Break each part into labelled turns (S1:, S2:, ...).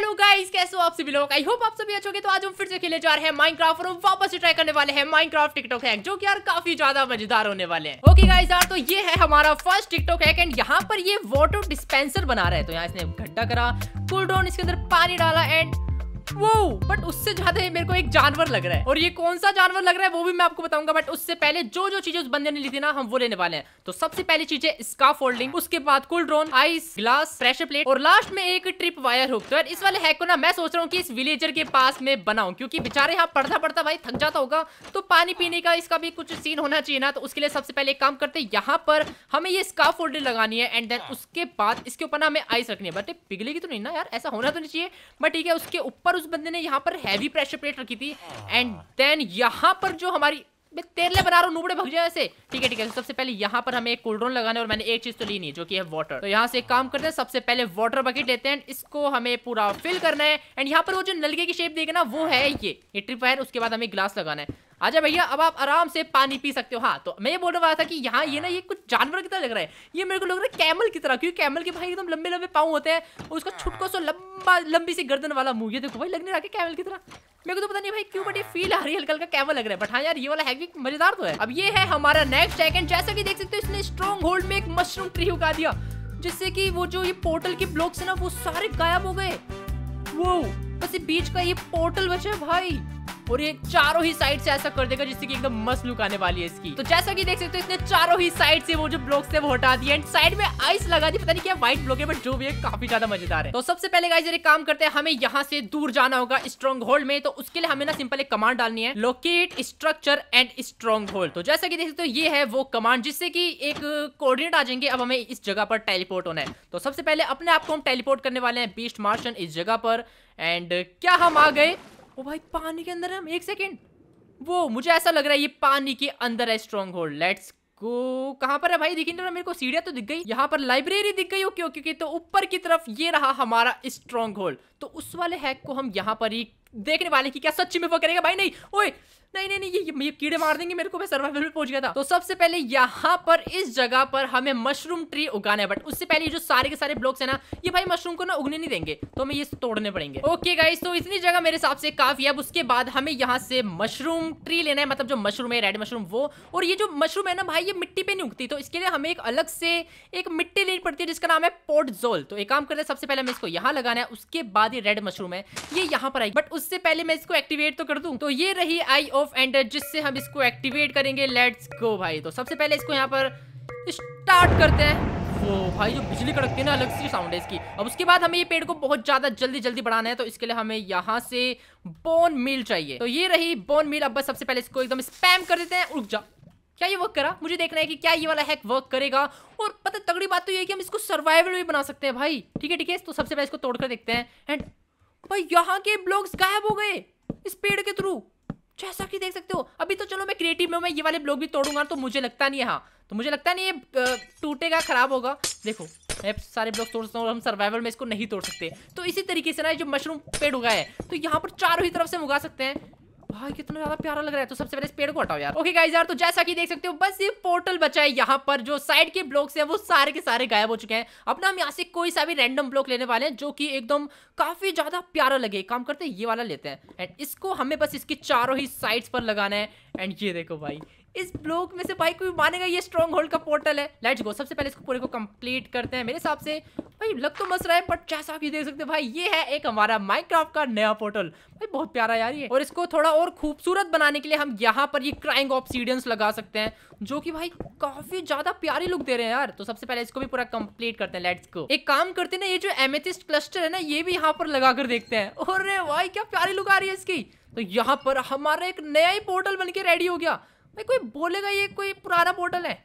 S1: Hello guys कैसे हो आप सभी लोग आई होप आप सभी अच्छे होंगे तो आज हम फिर से खेले जा रहे हैं माइनक्राफ्ट और वापस से ट्राई करने वाले हैं माइनक्राफ्ट टिकटॉक हैक जो कि यार काफी ज्यादा मजेदार होने वाले हैं ओके गाइस यार तो ये है हमारा फर्स्ट टिकटॉक हैक एंड यहां पर ये वाटर डिस्पेंसर बना रहे हैं तो यहां इसने गड्ढा करा कूल डाउन इसके अंदर पानी डाला एंड वो बट उससे ज्यादा मेरे को एक जानवर लग रहा है और ये कौन सा जानवर लग रहा है वो भी मैं आपको बताऊंगा बट उससे पहले जो जो चीजें उस बंदे ने ली थी ना हम वो लेने वाले हैं तो सबसे पहली चीज है स्काफ फोल्डिंग उसके बाद cauldron ice glass pressure plate और लास्ट में एक ट्रिप वायर हुक तो यार इस वाले हैक को ना मैं सोच रहा हूँ की इस विलेजर के पास में बनाऊ क्यूँकी बेचारे यहाँ पढ़ता पढ़ता भाई थक जाता होगा तो पानी पीने का इसका भी कुछ सीन होना चाहिए ना तो उसके लिए सबसे पहले काम करते यहाँ पर हमें ये स्का फोल्डिंग लगानी है एंड देन उसके बाद इसके ऊपर ना हमें आइस रखनी है बट पिघलेगी तो नहीं ना यार ऐसा होना तो नहीं चाहिए बट ठीक है उसके ऊपर उस बंदे ने यहाँ पर हैवी प्रेशर प्लेट रखी थी एंड हाँ। देन यहाँ पर जो हमारी मैं तेरले बना रहा हूँ नूबड़े भग जाए ऐसे ठीक है ठीक है तो सबसे पहले यहाँ पर हमें एक कोल्ड्रोन है और मैंने एक चीज तो ली नहीं जो कि है वाटर तो यहाँ से एक काम करते हैं सबसे पहले वाटर बकेट लेते हैं इसको हमें पूरा फिल करना है एंड यहाँ पर वो जो नलके की शेप देगा ना वो है ये ये ट्रिप उसके बाद हमें ग्लास लगाना है आजा भैया अब आप आराम से पानी पी सकते हो हाँ तो मैं ये बोल रहा था कि यहाँ ये ना ये कुछ जानवर की तरह लग रहा है ये मेरे को लग रहा है कैमल की तरह क्योंकि कैमल के भाई एकदम लंबे लंबे पाँव होते हैं और उसका छुटको हाँ। सो लंबा लंबी सी गर्दन वाला मुँह ये देखो भाई लगने रहा कैमल की तरह मेरे को तो पता नहीं भाई क्यों बट ये फील आ रही है हल्का हल्का कैमल लग रहा है बट हाँ यार ये वाला हैवी मजेदार तो है अब ये है हमारा नेक्स्ट सेकंड जैसा कि देख सकते हो इसने स्ट्रॉन्ग होल्ड में एक मशरूम ट्री उगा दिया जिससे कि वो जो ये पोर्टल के ब्लॉक्स है ना वो सारे गायब हो गए वो बस ये बीच का ये पोर्टल बचा भाई और ये चारों ही साइड से ऐसा कर देगा जिससे कि एकदम मस्त लुक आने वाली है इसकी तो जैसा कि देख सकते हो इसने चारों ही साइड से वो जो ब्लॉक है वो हटा दिए एंड साइड में आइस लगा दी पता नहीं क्या व्हाइट ब्लॉक है बट जो भी है काफी ज्यादा मजेदार है तो सबसे पहले गाइस ये काम करते हैं हमें यहाँ से दूर जाना होगा स्ट्रॉन्ग होल्ड में तो उसके लिए हमें ना सिंपल एक कमांड डालनी है locate structure and stronghold तो जैसा की देख सकते हो ये है वो कमांड जिससे की एक कोऑर्डिनेट आ जाएंगे अब हमें इस जगह पर टेलीपोर्ट होना है तो सबसे पहले अपने आप को हम टेलीपोर्ट करने वाले हैं बीस्ट मार्शन इस जगह पर एंड क्या हम आ गए ओ भाई पानी के अंदर हम एक सेकेंड वो मुझे ऐसा लग रहा है ये पानी के अंदर है स्ट्रॉन्ग होल्ड लेट्स को कहाँ पर है भाई दिखी ना मेरे को सीढ़िया तो दिख गई यहाँ पर लाइब्रेरी दिख गई ओके ओके तो ऊपर की तरफ ये रहा हमारा स्ट्रॉन्ग होल्ड तो उस वाले हैक को हम यहाँ पर ही देखने वाले कि क्या सच्ची में वो करेगा भाई नहीं ओए नहीं नहीं नहीं ये, ये कीड़े मार देंगे मेरे को मैं सर्वाइवल में पहुंच गया था तो सबसे पहले यहाँ पर इस जगह पर हमें मशरूम ट्री उगाना है बट उससे पहले जो सारे के सारे ब्लॉक्स है ना ये भाई मशरूम को ना उगने नहीं देंगे तो हमें ये तोड़ने पड़ेंगे ओके गाइस तो इतनी जगह मेरे हिसाब से काफी है अब उसके बाद हमें यहाँ से मशरूम ट्री लेना है मतलब जो मशरूम है रेड मशरूम वो और ये जो मशरूम है ना भाई ये मिट्टी पे नहीं उगती तो इसके लिए हमें एक अलग से एक मिट्टी लेनी पड़ती है जिसका नाम है जोल तो एक काम करते हैं सबसे पहले हमें इसको यहाँ लगाना है उसके बाद ये रेड मशरूम है ये यहाँ पर आई बट उससे पहले मैं इसको एक्टिवेट तो कर दू तो ये रही आई ऑफ एंटर uh, जिससे हम इसको एक्टिवेट करेंगे लेट्स गो भाई तो सबसे पहले इसको यहाँ पर स्टार्ट करते हैं वो भाई जो बिजली कड़कती है ना अलग सी साउंड है इसकी अब उसके बाद हमें ये पेड़ को बहुत ज़्यादा जल्दी जल्दी बढ़ाना है तो इसके लिए हमें यहाँ से बोन मिल चाहिए तो ये रही बोन मिल अब बस सबसे पहले इसको एकदम स्पैम कर देते हैं उठ जा क्या ये वर्क करा मुझे देखना है कि क्या ये वाला हैक वर्क करेगा और पता तगड़ी बात तो ये कि हम इसको सर्वाइवल भी बना सकते हैं भाई ठीक है ठीक है तो सबसे पहले इसको तोड़कर देखते हैं एंड भाई यहाँ के ब्लॉक्स गायब हो गए इस पेड़ के थ्रू जैसा कि देख सकते हो अभी तो चलो मैं क्रिएटिव में मैं ये वाले ब्लॉक भी तोड़ूंगा तो मुझे लगता नहीं है हाँ तो मुझे लगता नहीं ये टूटेगा खराब होगा देखो मैं सारे ब्लॉक तोड़ सकता हूँ हम सर्वाइवल में इसको नहीं तोड़ सकते तो इसी तरीके से ना जो मशरूम पेड़ उगा है तो यहाँ पर चारों ही तरफ से उगा सकते हैं भाई कितना ज्यादा प्यारा लग रहा है तो सबसे पहले इस पेड़ को हटाओ यार ओके गाइस यार तो जैसा कि देख सकते हो बस ये पोर्टल बचा है यहाँ पर जो साइड के ब्लॉक्स हैं वो सारे के सारे गायब हो चुके हैं अपना हम यहाँ से कोई सा भी रैंडम ब्लॉक लेने वाले हैं जो कि एकदम काफी ज्यादा प्यारा लगे काम करते ये वाला लेते हैं एंड इसको हमें बस इसकी चारों ही साइड्स पर लगाना है एंड ये देखो भाई इस ब्लॉक में से भाई कोई मानेगा ये स्ट्रॉन्ग होल्ड का पोर्टल है लेट्स गो सबसे पहले इसको पूरे को कंप्लीट करते हैं मेरे हिसाब से भाई लग तो मस रहा है बट जैसा आप ये देख सकते हैं भाई ये है एक हमारा माइक्राफ्ट का नया पोर्टल भाई बहुत प्यारा यार ये और इसको थोड़ा और खूबसूरत बनाने के लिए हम यहाँ पर ये क्राइंग ऑप्सीडियंस लगा सकते हैं जो कि भाई काफी ज्यादा प्यारी लुक दे रहे हैं यार तो सबसे पहले इसको भी पूरा कंप्लीट करते हैं लेट्स को एक काम करते हैं ना ये जो एमेथिस्ट क्लस्टर है ना ये भी यहाँ पर लगा कर देखते हैं और भाई क्या प्यारी लुक आ रही है इसकी तो यहाँ पर हमारा एक नया ही पोर्टल बन के रेडी हो गया भाई कोई बोलेगा ये कोई पुराना मॉडल है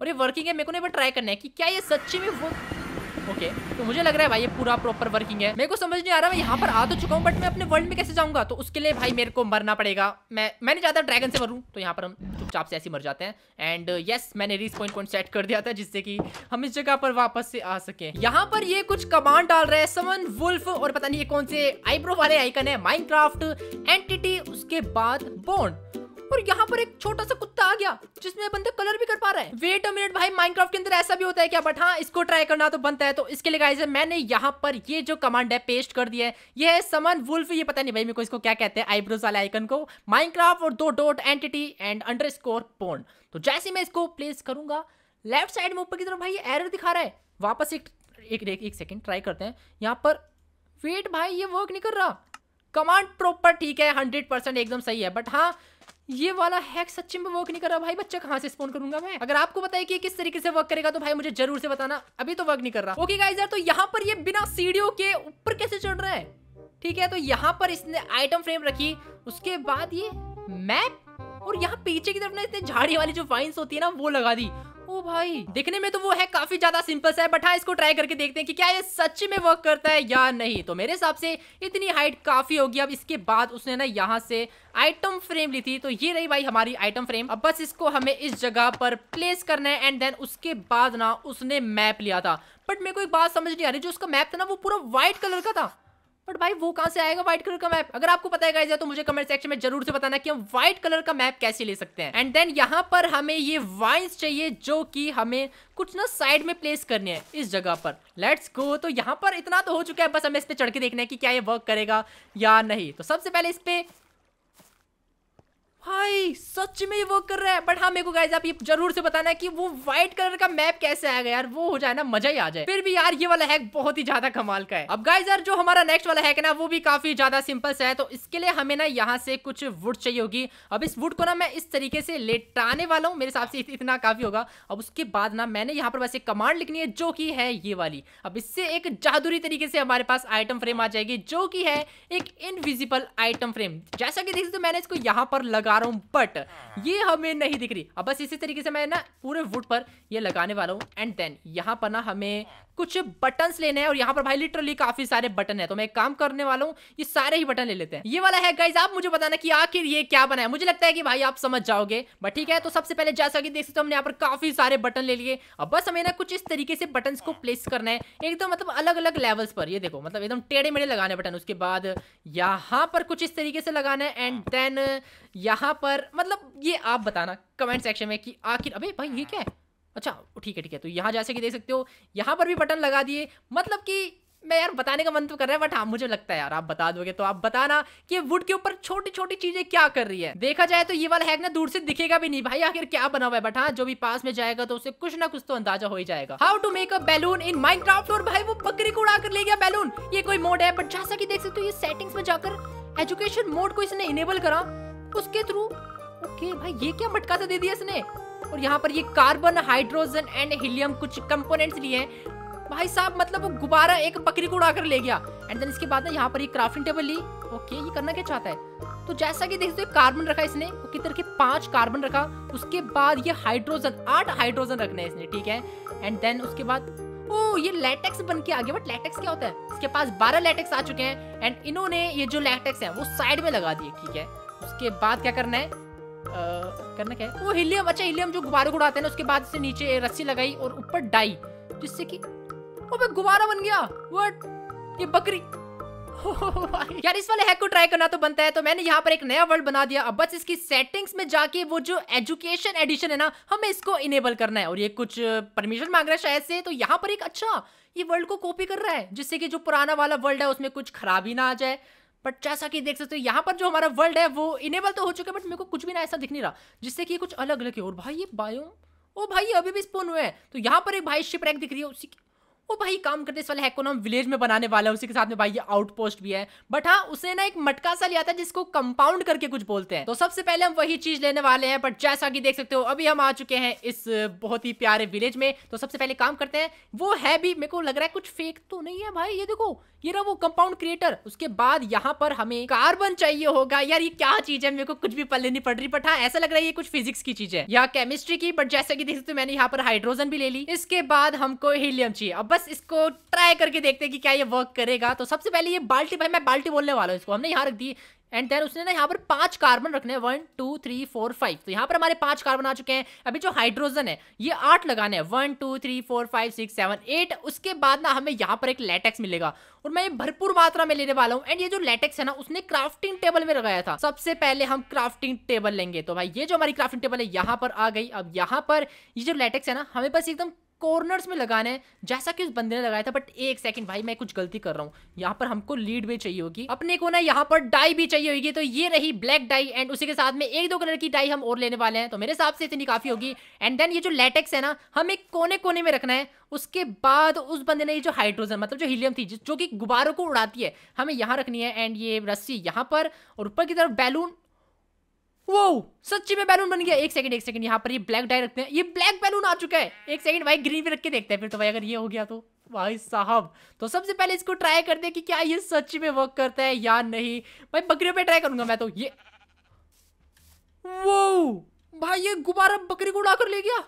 S1: और ये वर्किंग है मेरे को नहीं ट्राई करना है कि क्या ये सच्ची में वो ओके तो मुझे लग रहा है भाई ये पूरा प्रॉपर वर्किंग है मेरे को समझ नहीं आ रहा मैं यहाँ पर आ तो चुका हूँ बट मैं अपने वर्ल्ड में कैसे जाऊँगा तो उसके लिए भाई मेरे को मरना पड़ेगा मैं मैंने ज़्यादा ड्रैगन से मरूँ तो यहाँ पर हम चुपचाप से ऐसे मर जाते हैं एंड यस uh, yes, मैंने रीस पॉइंट पॉइंट सेट कर दिया था जिससे कि हम इस जगह पर वापस से आ सके यहाँ पर ये कुछ कमांड डाल रहे हैं समन वुल्फ और पता नहीं ये कौन से आईब्रो वाले आइकन है माइनक्राफ्ट एंटिटी उसके बाद बोन्ड पर यहाँ पर एक छोटा सा कुत्ता आ गया जिसमें बंदे कलर भी कर पा रहे हैं वेट अ मिनट भाई माइनक्राफ्ट के अंदर ऐसा भी होता है क्या बट हाँ इसको ट्राई करना तो बनता है तो इसके लिए गाइस मैंने यहाँ पर ये जो कमांड है पेस्ट कर दिया है ये है समन वुल्फ ये पता नहीं भाई मेरे को इसको क्या कहते हैं आईब्रोज वाले आइकन को माइनक्राफ्ट और दो dot entity and underscore पोन तो जैसे मैं इसको प्लेस करूंगा लेफ्ट साइड में ऊपर की तरफ भाई एरर दिखा रहा है वापस एक एक एक, एक सेकंड ट्राई करते हैं यहाँ पर वेट भाई ये वर्क नहीं कर रहा कमांड प्रॉपर ठीक है हंड्रेड परसेंट एकदम सही है बट हाँ ये वाला हैक सच्ची में वर्क नहीं कर रहा भाई बच्चा कहाँ से स्पोन करूंगा मैं अगर आपको बताया कि किस तरीके से वर्क करेगा तो भाई मुझे जरूर से बताना अभी तो वर्क नहीं कर रहा ओके गाइस यार तो यहाँ पर ये बिना सीढ़ियों के ऊपर कैसे चढ़ रहा है ठीक है तो यहाँ पर इसने आइटम फ्रेम रखी उसके बाद ये मैप और यहाँ पीछे की तरफ ना इसने झाड़ी वाली जो वाइन्स होती है ना वो लगा दी ओ भाई देखने में तो वो है काफी ज्यादा सिंपल सा है बट हाँ इसको ट्राई करके देखते हैं कि क्या ये सच्ची में वर्क करता है या नहीं तो मेरे हिसाब से इतनी हाइट काफी होगी अब इसके बाद उसने ना यहाँ से आइटम फ्रेम ली थी तो ये रही भाई हमारी आइटम फ्रेम अब बस इसको हमें इस जगह पर प्लेस करना है एंड देन उसके बाद ना उसने मैप लिया था बट मेरे को एक बात समझ नहीं आ रही जो उसका मैप था ना वो पूरा व्हाइट कलर का था बट भाई वो कहाँ से आएगा व्हाइट कलर का मैप अगर आपको पता है तो मुझे कमेंट सेक्शन में जरूर से बताना कि हम व्हाइट कलर का मैप कैसे ले सकते हैं एंड देन यहाँ पर हमें ये वाइन्स चाहिए जो कि हमें कुछ ना साइड में प्लेस करने हैं इस जगह पर लेट्स गो तो यहाँ पर इतना तो हो चुका है बस हमें इस पे चढ़ के देखना है कि क्या ये वर्क करेगा या नहीं तो सबसे पहले इस पे भाई सच में वो कर रहा है बट हाँ मेरे को गाइज आप ये जरूर से बताना है कि वो व्हाइट कलर का मैप कैसे आ गया यार वो हो जाए ना मजा ही आ जाए फिर भी यार ये वाला हैक बहुत ही ज्यादा कमाल का है अब गाइज यार जो हमारा नेक्स्ट वाला हैक है ना वो भी काफी ज्यादा सिंपल सा है तो इसके लिए हमें ना यहाँ से कुछ वुड चाहिए होगी अब इस वुड को ना मैं इस तरीके से लेटाने वाला हूँ मेरे हिसाब से इतना काफी होगा अब उसके बाद ना मैंने यहाँ पर वैसे कमांड लिखनी है जो की है ये वाली अब इससे एक जादुरी तरीके से हमारे पास आइटम फ्रेम आ जाएगी जो की है एक इनविजिबल आइटम फ्रेम जैसा की देखिए मैंने इसको यहाँ पर लगा लगा रहा हूँ बट ये हमें नहीं दिख रही अब बस इसी तरीके से मैं ना पूरे वुड पर ये लगाने वाला हूँ एंड देन यहाँ पर ना हमें कुछ बटन्स लेने हैं और यहाँ पर भाई लिटरली काफी सारे बटन हैं तो मैं एक काम करने वाला हूँ ये सारे ही बटन ले लेते हैं ये वाला है गाइज आप मुझे बताना कि आखिर ये क्या बना है मुझे लगता है कि भाई आप समझ जाओगे बट ठीक है तो सबसे पहले जैसा कि देख सकते हो हमने यहाँ पर काफी सारे बटन ले लिए अब बस हमें ना कुछ इस तरीके से बटन को प्लेस करना है एकदम मतलब अलग अलग लेवल्स पर ये देखो मतलब एकदम टेढ़े मेढ़े लगाने बटन उसके बाद यहाँ पर कुछ इस तरीके से लगाना है एंड देन यहाँ पर मतलब ये आप बताना कमेंट सेक्शन में कि आखिर अबे भाई ये क्या है अच्छा ठीक है ठीक है तो यहाँ जैसे कि देख सकते हो यहाँ पर भी बटन लगा दिए मतलब कि मैं यार बताने का मन तो कर रहा है बट हाँ मुझे लगता है यार आप बता दोगे तो आप बताना कि वुड के ऊपर छोटी छोटी चीजें क्या कर रही है देखा जाए तो ये वाला हैक ना दूर से दिखेगा भी नहीं भाई आखिर क्या बना हुआ है बट हाँ जो भी पास में जाएगा तो उसे कुछ ना कुछ तो अंदाजा हो ही जाएगा how to make a balloon in Minecraft और भाई वो बकरी को उड़ा कर ले गया बैलून ये कोई मोड है बट जैसा की देख सकते हो ये सेटिंग में जाकर एजुकेशन मोड को इसने इनेबल करा उसके थ्रू ओके भाई ये क्या मटका सा दे दिया इसने और यहाँ पर ये कार्बन हाइड्रोजन एंड हीलियम कुछ कंपोनेंट्स लिए हैं भाई साहब मतलब वो गुब्बारा एक बकरी को उड़ा कर ले गया एंड देन इसके बाद ना यहाँ पर ये क्राफ्टिंग टेबल ली ओके ये करना क्या चाहता है तो जैसा कि देखते हो कार्बन रखा इसने कितने तरह के पांच कार्बन रखा उसके बाद ये हाइड्रोजन आठ हाइड्रोजन रखना है इसने ठीक है एंड देन उसके बाद ओ ये लेटेक्स बन के आ गया बट लेटेक्स क्या होता है इसके पास बारह लेटेक्स आ चुके हैं एंड इन्होंने ये जो लेटेक्स है वो साइड में लगा दिए ठीक है उसके बाद क्या करना है आ, करना क्या है वो हिलियम अच्छा हिलियम जो गुब्बारे को उड़ाते हैं ना उसके बाद से नीचे रस्सी लगाई और ऊपर डाई जिससे कि ओबे गुब्बारा बन गया व्हाट ये बकरी यार इस वाले हैक को ट्राई करना तो बनता है तो मैंने यहाँ पर एक नया वर्ल्ड बना दिया अब बस इसकी सेटिंग्स में जाके वो जो एजुकेशन एडिशन है ना हमें इसको इनेबल करना है और ये कुछ परमिशन मांग रहा है शायद से तो यहाँ पर एक अच्छा ये वर्ल्ड को कॉपी कर रहा है जिससे कि जो पुराना वाला वर्ल्ड है उसमें कुछ खराबी ना आ जाए बट जैसा कि देख सकते हो यहाँ पर जो हमारा वर्ल्ड है वो इनेबल तो हो चुका है बट मेरे को कुछ भी ना ऐसा दिख नहीं रहा जिससे कि कुछ अलग अलग है और भाई ये बायो ओ भाई अभी भी स्पोन हुए हैं तो यहाँ पर एक भाई शिप रैक दिख रही है उसी की वो भाई काम करते वाले हैक को ना विलेज में बनाने वाला है उसी के साथ में भाई ये आउटपोस्ट भी है बट हाँ उसे ना एक मटका सा लिया था जिसको कंपाउंड करके कुछ बोलते हैं तो सबसे पहले हम वही चीज लेने वाले हैं बट जैसा कि देख सकते हो अभी हम आ चुके हैं इस बहुत ही प्यारे विलेज में तो सबसे पहले काम करते हैं वो है भी मेरे को लग रहा है कुछ फेक तो नहीं है भाई ये देखो ये रहा वो कंपाउंड क्रिएटर उसके बाद यहाँ पर हमें कार्बन चाहिए होगा यार ये क्या चीज है मेरे को कुछ भी पल नहीं पड़ रही बट हाँ ऐसा लग रहा है ये कुछ फिजिक्स की चीज है या केमिस्ट्री की बट जैसा की देख सकते हो मैंने यहाँ पर हाइड्रोजन भी ले ली इसके बाद हमको हीलियम चाहिए अब बस इसको ट्राई करके देखते हैं कि क्या ये वर्क करेगा तो सबसे पहले ये बाल्टी भाई मैं बाल्टी बोलने वाला हूँ इसको हमने यहाँ रख दी एंड देन उसने ना यहाँ पर पांच कार्बन रखने हैं one two three four five तो यहाँ पर हमारे पांच कार्बन आ चुके हैं अभी जो हाइड्रोजन है ये आठ लगाने हैं one two three four five six seven eight उसके बाद ना हमें यहाँ पर एक लेटेक्स मिलेगा और मैं ये भरपूर मात्रा में लेने वाला हूँ एंड ये जो लेटेक्स है ना उसने क्राफ्टिंग टेबल में लगाया था सबसे पहले हम क्राफ्टिंग टेबल लेंगे तो भाई ये जो हमारी क्राफ्टिंग टेबल है यहाँ पर आ गई अब यहाँ पर ये जो लेटेक्स है ना हमें बस एकदम कॉर्नर्स में लगाना है जैसा कि उस बंदे ने लगाया था बट एक सेकंड भाई मैं कुछ गलती कर रहा हूँ यहाँ पर हमको लीड भी चाहिए होगी अपने को ना यहाँ पर डाई भी चाहिए होगी तो ये रही ब्लैक डाई एंड उसी के साथ में एक दो कलर की डाई हम और लेने वाले हैं तो मेरे हिसाब से इतनी काफी होगी एंड देन ये जो लेटेक्स है ना हम एक कोने कोने में रखना है उसके बाद उस बंदे ने ये जो हाइड्रोजन मतलब जो हीलियम थी जो कि गुब्बारों को उड़ाती है हमें यहाँ रखनी है एंड ये रस्सी यहाँ पर और ऊपर की तरफ बैलून वो सच्ची में बैलून बन गया एक सेकंड एक सेकंड यहाँ पर ये ब्लैक डाई रखते हैं ये ब्लैक बैलून आ चुका है एक सेकंड भाई ग्रीन पे रख के देखते हैं फिर तो भाई अगर ये हो गया तो भाई साहब तो सबसे पहले इसको ट्राई करते हैं कि क्या ये सच्ची में वर्क करता है या नहीं भाई बकरियों पे ट्राई करूंगा मैं तो ये वो भाई ये गुब्बारा बकरी को उड़ा कर ले गया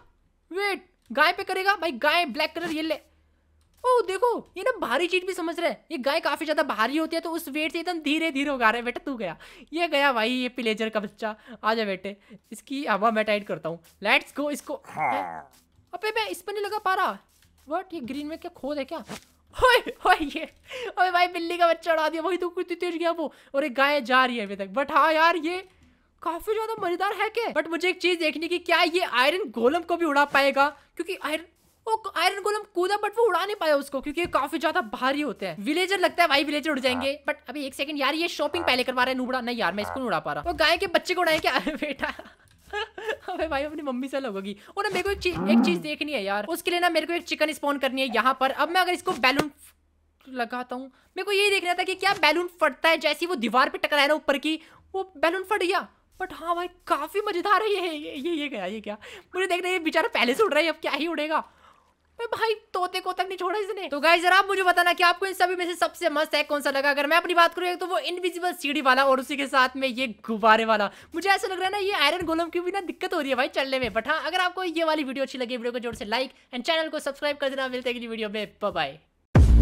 S1: वेट गाय पे करेगा भाई गाय ब्लैक कलर ये ले ओ देखो ये ना भारी चीज भी समझ रहे हैं ये गाय काफी ज्यादा भारी होती है तो उस वेट से एकदम धीरे धीरे उगा रहे है बेटा तू गया ये गया भाई ये पिलेजर का बच्चा आ जा बेटे इसकी हवा मैं टाइट करता हूँ लेट्स गो इसको हाँ। अबे मैं इस पर नहीं लगा पा रहा वट ये ग्रीन में क्या खोद है क्या ये अबे भाई बिल्ली का बच्चा उड़ा दिया वही तो कुछ तेज गया वो और एक गाय जा रही है अभी तक बट हाँ यार ये काफी ज्यादा मजेदार है क्या बट मुझे एक चीज देखनी की क्या ये आयरन गोलम को भी उड़ा पाएगा क्योंकि आयरन वो आयरन गोलम कूदा बट वो उड़ा नहीं पाया उसको क्योंकि काफी ज्यादा भारी होते हैं विलेजर लगता है भाई विलेजर उड़ जाएंगे बट हाँ। अभी एक सेकंड यार ये शॉपिंग हाँ। पहले करवा रहे नूबड़ा नहीं यार मैं इसको नहीं उड़ा पा रहा वो गाय के बच्चे को उड़ाए क्या बेटा अबे भाई अपनी मम्मी से अलग होगी और ना मेरे को एक चीज एक चीज देखनी है यार उसके लिए ना मेरे को एक चिकन स्पॉन करनी है यहाँ पर अब मैं अगर इसको बैलून लगाता हूँ मेरे को यही देखना था कि क्या बैलून फटता है जैसी वो दीवार पे टकराया ना ऊपर की वो बैलून फट गया बट हाँ भाई काफी मजेदार है ये ये ये क्या ये क्या मुझे देखना ये बेचारा पहले से उड़ रहा है अब क्या ही उड़ेगा भाई तोते को तक नहीं छोड़ा इसने तो गाइस जरा आप मुझे बताना कि आपको इन सभी में से सबसे मस्त है कौन सा लगा अगर मैं अपनी बात करूँ तो वो इनविजिबल सीढ़ी वाला और उसी के साथ में ये गुब्बारे वाला मुझे ऐसा लग रहा है ना ये आयरन गोलम की भी ना दिक्कत हो रही है भाई चलने में बट हाँ अगर आपको ये वाली वीडियो अच्छी लगी वीडियो को जोर से लाइक एंड चैनल को सब्सक्राइब कर देना मिलते अगली वीडियो में बाय